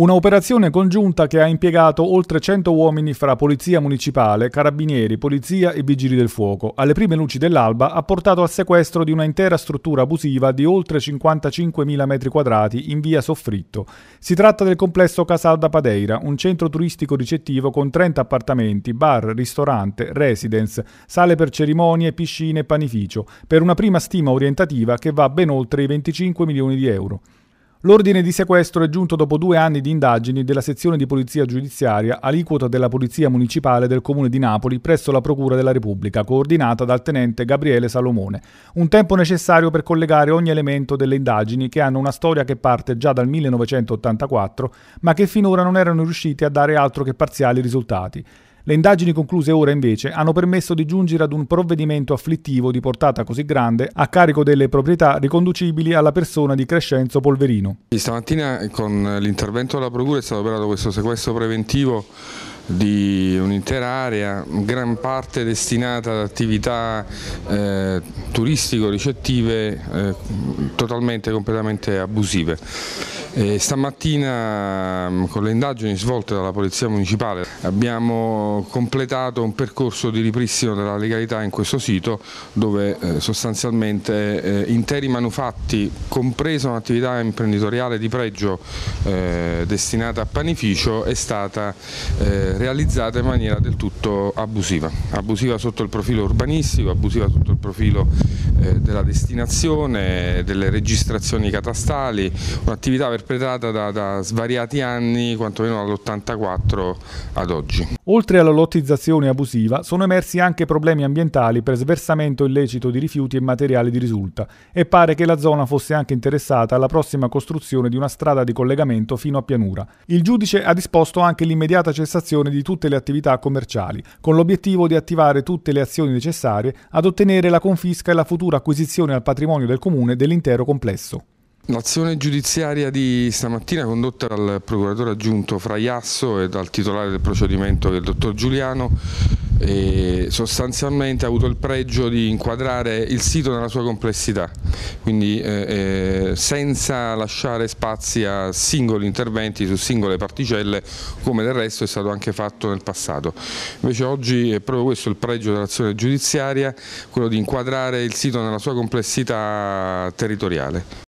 Un'operazione congiunta che ha impiegato oltre 100 uomini fra polizia municipale, carabinieri, polizia e vigili del fuoco. Alle prime luci dell'alba ha portato al sequestro di una intera struttura abusiva di oltre 55.000 m2 in via Soffritto. Si tratta del complesso Casal da Padeira, un centro turistico ricettivo con 30 appartamenti, bar, ristorante, residence, sale per cerimonie, piscine e panificio, per una prima stima orientativa che va ben oltre i 25 milioni di euro. L'ordine di sequestro è giunto dopo due anni di indagini della sezione di polizia giudiziaria aliquota della Polizia Municipale del Comune di Napoli presso la Procura della Repubblica, coordinata dal tenente Gabriele Salomone. Un tempo necessario per collegare ogni elemento delle indagini che hanno una storia che parte già dal 1984, ma che finora non erano riusciti a dare altro che parziali risultati. Le indagini concluse ora invece hanno permesso di giungere ad un provvedimento afflittivo di portata così grande a carico delle proprietà riconducibili alla persona di Crescenzo Polverino. Stamattina con l'intervento della Procura è stato operato questo sequestro preventivo di un'intera area, gran parte destinata ad attività eh, turistico-ricettive eh, totalmente e completamente abusive. E eh, stamattina mm, con le indagini svolte dalla Polizia Municipale abbiamo completato un percorso di ripristino della legalità in questo sito dove eh, sostanzialmente eh, interi manufatti, compresa un'attività imprenditoriale di pregio eh, destinata a panificio, è stata eh, realizzata in maniera del tutto abusiva, abusiva sotto il profilo urbanistico, abusiva sotto il profilo eh, della destinazione, delle registrazioni catastali, un'attività perpetrata da, da svariati anni, quantomeno dall'84 ad oggi. Oltre alla lottizzazione abusiva, sono emersi anche problemi ambientali per sversamento illecito di rifiuti e materiali di risulta e pare che la zona fosse anche interessata alla prossima costruzione di una strada di collegamento fino a Pianura. Il giudice ha disposto anche l'immediata cessazione di tutte le attività commerciali, con l'obiettivo di attivare tutte le azioni necessarie ad ottenere la confisca e la futura futura acquisizione al patrimonio del comune dell'intero complesso. L'azione giudiziaria di stamattina condotta dal procuratore aggiunto Fraiasso e dal titolare del procedimento, il dottor Giuliano, e sostanzialmente ha avuto il pregio di inquadrare il sito nella sua complessità, quindi eh, eh, senza lasciare spazi a singoli interventi su singole particelle come del resto è stato anche fatto nel passato. Invece oggi è proprio questo il pregio dell'azione giudiziaria, quello di inquadrare il sito nella sua complessità territoriale.